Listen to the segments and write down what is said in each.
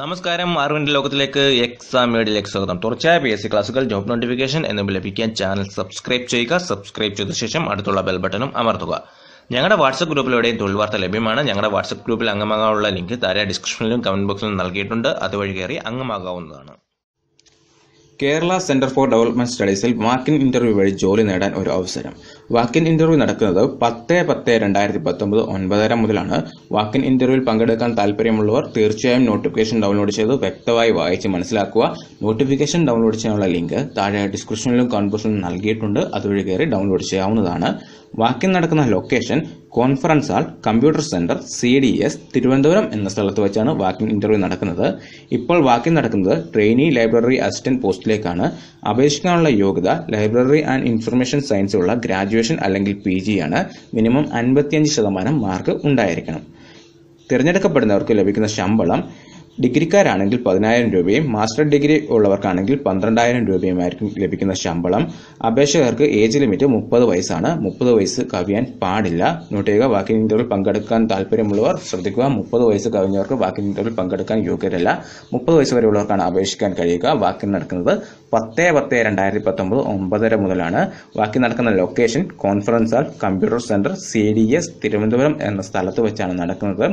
നമസ്കാരം അറിവിൻ്റെ ലോകത്തിലേക്ക് എക്സാം മീഡിയയിലേക്ക് സ്വാഗതം തുടർച്ചയായ പി എസ് സി ക്ലാസുകൾ ജോബ് നോട്ടിഫിക്കേഷൻ എന്നിവ ലഭിക്കാൻ ചാനൽ സബ്സ്ക്രൈബ് ചെയ്യുക സബ്സ്ക്രൈബ് ചെയ്ത ശേഷം അടുത്തുള്ള ബെൽ ബട്ടണും അമർത്തുക ഞങ്ങളുടെ വാട്സപ്പ് ഗ്രൂപ്പിലൂടെയും തൊഴിൽ വാർത്ത ലഭ്യമാണ് ഞങ്ങളുടെ വാട്സപ്പ് ഗ്രൂപ്പിൽ അംഗമാകാനുള്ള ലിങ്ക് താഴെ ഡിസ്ക്രിപ്ഷനിലും കമൻറ്റ് ബോക്സിലും നൽകിയിട്ടുണ്ട് അതുവഴി കയറി അംഗമാകാവുന്നതാണ് കേരള സെൻറ്റർ ഫോർ ഡെവലപ്മെൻറ്റ് സ്റ്റഡീസിൽ മാർക്കിൻ ഇൻ്റർവ്യൂ വഴി ജോലി നേടാൻ ഒരു അവസരം വാക്കിൻ ഇന്റർവ്യൂ നടക്കുന്നത് പത്ത് പത്ത് രണ്ടായിരത്തി പത്തൊമ്പത് ഒൻപതര മുതലാണ് വാക്കിൻ ഇന്റർവ്യൂവിൽ പങ്കെടുക്കാൻ താല്പര്യമുള്ളവർ തീർച്ചയായും നോട്ടിഫിക്കേഷൻ ഡൗൺലോഡ് ചെയ്ത് വ്യക്തമായി വായിച്ച് മനസ്സിലാക്കുക നോട്ടിഫിക്കേഷൻ ഡൗൺലോഡ് ചെയ്യാനുള്ള ലിങ്ക് താഴെ ഡിസ്ക്രിപ്ഷനിലും കോൺബോഷനിലും നൽകിയിട്ടുണ്ട് അതുവഴി കയറി ഡൗൺലോഡ് ചെയ്യാവുന്നതാണ് വാക്കിൻ നടക്കുന്ന location conference hall computer centre C D S Thiruvananthapuram എന്ന സ്ഥലത്ത് വെച്ചാണ് വാക്കിംഗ് ഇൻ്റർവ്യൂ നടക്കുന്നത് ഇപ്പോൾ വാക്കിംഗ് നടക്കുന്നത് ട്രെയിനി ലൈബ്രറി അസിസ്റ്റൻറ്റ് പോസ്റ്റിലേക്കാണ് അപേക്ഷിക്കാനുള്ള യോഗ്യത ലൈബ്രറി ആൻഡ് ഇൻഫർമേഷൻ സയൻസിലുള്ള ഗ്രാജുവേഷൻ അല്ലെങ്കിൽ പി ആണ് മിനിമം അൻപത്തിയഞ്ച് ശതമാനം മാർക്ക് ഉണ്ടായിരിക്കണം തിരഞ്ഞെടുക്കപ്പെടുന്നവർക്ക് ലഭിക്കുന്ന ശമ്പളം ഡിഗ്രിക്കാരാണെങ്കിൽ പതിനായിരം രൂപയും മാസ്റ്റർ ഡിഗ്രി ഉള്ളവർക്കാണെങ്കിൽ പന്ത്രണ്ടായിരം രൂപയുമായിരിക്കും ലഭിക്കുന്ന ശമ്പളം അപേക്ഷകർക്ക് ഏജ് ലിമിറ്റ് മുപ്പത് വയസ്സാണ് മുപ്പത് വയസ്സ് കവിയാൻ പാടില്ല നോട്ട് ചെയ്യുക ബാക്കി ഇന്റർവ്യൂവിൽ പങ്കെടുക്കാൻ താല്പര്യമുള്ളവർ ശ്രദ്ധിക്കുക മുപ്പത് വയസ്സ് കവിഞ്ഞവർക്ക് ബാക്കി ഇന്റർവ്യൂവിൽ പങ്കെടുക്കാൻ യോഗ്യരല്ല മുപ്പത് വയസ്സ് വരെയുള്ളവർക്കാണ് അപേക്ഷിക്കാൻ കഴിയുക ബാക്കി നടക്കുന്നത് പത്ത് പത്ത് രണ്ടായിരത്തി പത്തൊമ്പത് ഒമ്പതര മുതലാണ് ബാക്കി നടക്കുന്ന location conference hall computer centre C D S Thiruvananthapuram എന്ന സ്ഥലത്ത് വെച്ചാണ് നടക്കുന്നത്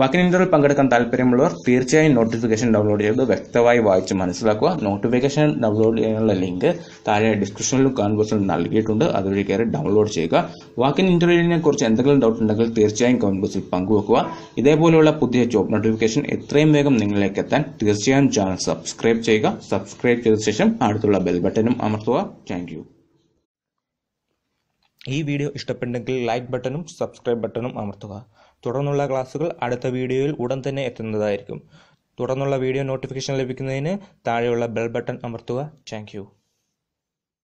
വാക്കിൻ ഇന്റർവ്യൂ പങ്കെടുക്കാൻ താല്പര്യമുള്ളവർ തീർച്ചയായും നോട്ടിഫിക്കേഷൻ ഡൗൺലോഡ് ചെയ്ത് വ്യക്തമായി വായിച്ച് മനസ്സിലാക്കുക നോട്ടിഫിക്കേഷൻ ഡൗൺലോഡ് ചെയ്യാനുള്ള ലിങ്ക് താഴെ ഡിസ്ക്രിപ്ഷനിലും കോൺബോക്സിലും നൽകിയിട്ടുണ്ട് അതുവഴി കയറി ഡൗൺലോഡ് ചെയ്യുക വാക്കിൻ ഇന്റർവ്യൂവിനെ കുറിച്ച് എന്തെങ്കിലും ഡൗട്ട് ഉണ്ടെങ്കിൽ തീർച്ചയായും കമന്റ് ബോക്സിൽ പങ്കുവെക്കുക ഇതേപോലെയുള്ള പുതിയ ജോബ് നോട്ടിഫിക്കേഷൻ എത്രയും വേഗം നിങ്ങളിലേക്ക് എത്താൻ തീർച്ചയായും ചാനൽ സബ്സ്ക്രൈബ് ചെയ്യുക സബ്സ്ക്രൈബ് ചെയ്ത ശേഷം അടുത്തുള്ള ബെൽ ബട്ടനും അമർത്തുക താങ്ക് ഈ വീഡിയോ ഇഷ്ടപ്പെട്ടെങ്കിൽ ലൈക്ക് ബട്ടണും സബ്സ്ക്രൈബ് ബട്ടണും അമർത്തുക തുടർന്നുള്ള ക്ലാസ്സുകൾ അടുത്ത വീഡിയോയിൽ ഉടൻ തന്നെ എത്തുന്നതായിരിക്കും തുടർന്നുള്ള വീഡിയോ നോട്ടിഫിക്കേഷൻ ലഭിക്കുന്നതിന് താഴെയുള്ള ബെൽ ബട്ടൺ അമർത്തുക താങ്ക്